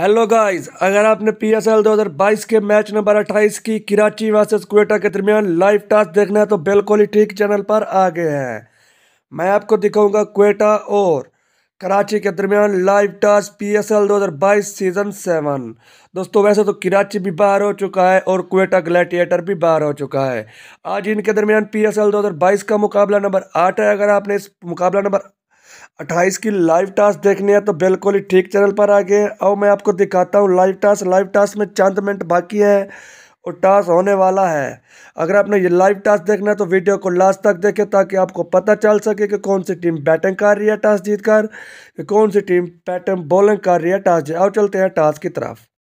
hello guys अगर आपने PSL 2022 के मैच नंबर 28 की कराची वर्सेस क्वेटा के दरमियान लाइव टास्क देखना है तो बिल्कुल ही ठीक चैनल पर आ गए हैं मैं आपको दिखाऊंगा क्वेटा और कराची के दरमियान live task PSL 2022 season seven दोस्तों वैसे तो कराची भी बाहर हो चुका है और क्वेटा ग्लैटिएटर भी बाहर हो चुका है आज इनके दरमियान पी एस का मुकाबला नंबर आठ है अगर आपने इस मुकाबला नंबर अट्ठाईस की लाइव टास्क देखनी है तो बिल्कुल ही ठीक चैनल पर आ गए और मैं आपको दिखाता हूँ लाइव टास्क लाइव टास्क में चंद मिनट बाकी है और टास्क होने वाला है अगर आपने ये लाइव टास्क देखना है तो वीडियो को लास्ट तक देखें ताकि आपको पता चल सके कि कौन सी टीम बैटिंग कर रही है टास्क जीत कर कौन सी टीम बैटिंग बॉलिंग कर रही है टास्क और चलते हैं टास्क की तरफ